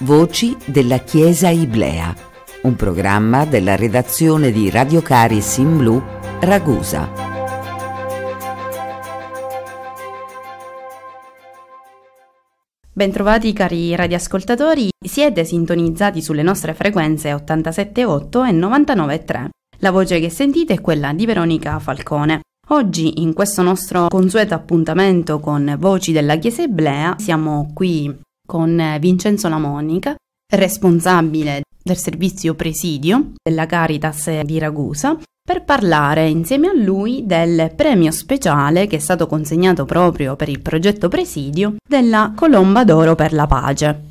Voci della Chiesa Iblea, un programma della redazione di Radio Caris in Blu, Ragusa. Bentrovati cari radioascoltatori, siete sintonizzati sulle nostre frequenze 87.8 e 99.3. La voce che sentite è quella di Veronica Falcone. Oggi, in questo nostro consueto appuntamento con Voci della Chiesa Iblea, siamo qui con eh, Vincenzo Lamonica, responsabile del servizio presidio della Caritas di Ragusa, per parlare insieme a lui del premio speciale che è stato consegnato proprio per il progetto presidio della Colomba d'Oro per la Pace.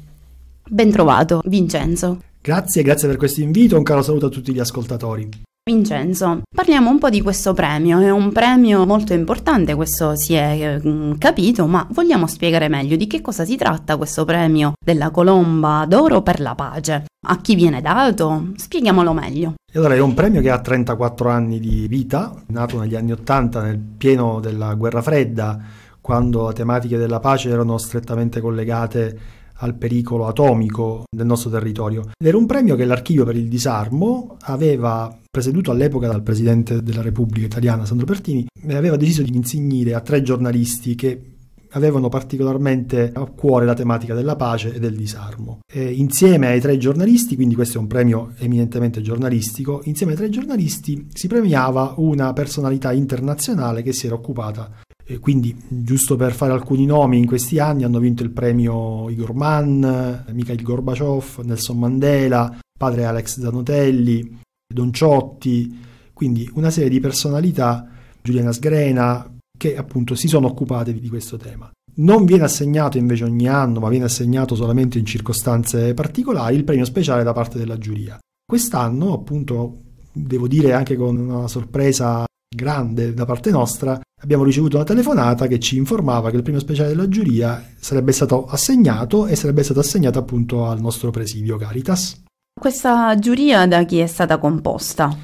Ben trovato, Vincenzo. Grazie, grazie per questo invito, un caro saluto a tutti gli ascoltatori. Vincenzo, parliamo un po' di questo premio, è un premio molto importante, questo si è mm, capito, ma vogliamo spiegare meglio di che cosa si tratta questo premio della colomba d'oro per la pace. A chi viene dato? Spieghiamolo meglio. Allora, è un premio che ha 34 anni di vita, nato negli anni 80 nel pieno della guerra fredda, quando le tematiche della pace erano strettamente collegate al pericolo atomico del nostro territorio. era un premio che l'Archivio per il Disarmo aveva presieduto all'epoca dal Presidente della Repubblica Italiana Sandro Pertini, aveva deciso di insignire a tre giornalisti che avevano particolarmente a cuore la tematica della pace e del disarmo. E insieme ai tre giornalisti, quindi questo è un premio eminentemente giornalistico, insieme ai tre giornalisti si premiava una personalità internazionale che si era occupata e quindi, giusto per fare alcuni nomi, in questi anni hanno vinto il premio Igor Mann, Mikhail Gorbaciov, Nelson Mandela, padre Alex Zanotelli, Don Ciotti, quindi una serie di personalità, Giuliana Sgrena, che appunto si sono occupate di questo tema. Non viene assegnato invece ogni anno, ma viene assegnato solamente in circostanze particolari, il premio speciale da parte della giuria. Quest'anno, appunto, devo dire anche con una sorpresa grande da parte nostra, abbiamo ricevuto una telefonata che ci informava che il premio speciale della giuria sarebbe stato assegnato e sarebbe stato assegnato appunto al nostro presidio Caritas. Questa giuria da chi è stata composta?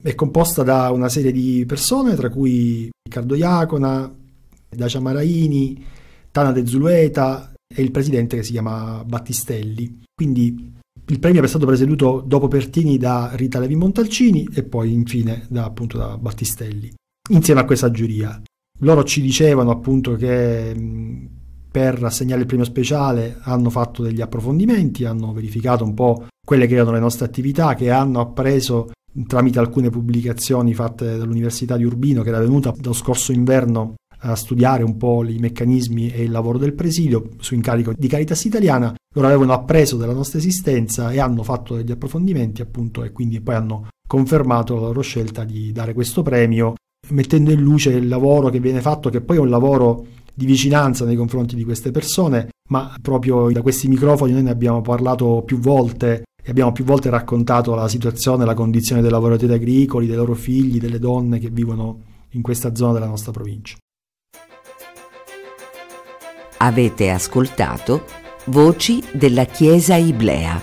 È composta da una serie di persone, tra cui Riccardo Iacona, Dacia Maraini, Tana De Zulueta e il presidente che si chiama Battistelli. Quindi il premio è stato presieduto dopo Pertini da Rita Levi Montalcini e poi infine da, appunto, da Battistelli, insieme a questa giuria. Loro ci dicevano appunto che per assegnare il premio speciale hanno fatto degli approfondimenti, hanno verificato un po' quelle che erano le nostre attività, che hanno appreso tramite alcune pubblicazioni fatte dall'Università di Urbino, che era venuta lo scorso inverno a studiare un po' i meccanismi e il lavoro del presidio su incarico di Caritas Italiana, loro avevano appreso della nostra esistenza e hanno fatto degli approfondimenti appunto e quindi poi hanno confermato la loro scelta di dare questo premio mettendo in luce il lavoro che viene fatto che poi è un lavoro di vicinanza nei confronti di queste persone, ma proprio da questi microfoni noi ne abbiamo parlato più volte e abbiamo più volte raccontato la situazione, la condizione dei lavoratori agricoli, dei loro figli, delle donne che vivono in questa zona della nostra provincia. Avete ascoltato Voci della Chiesa Iblea,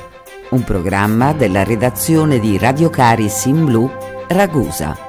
un programma della redazione di Radio Caris in Blu, Ragusa.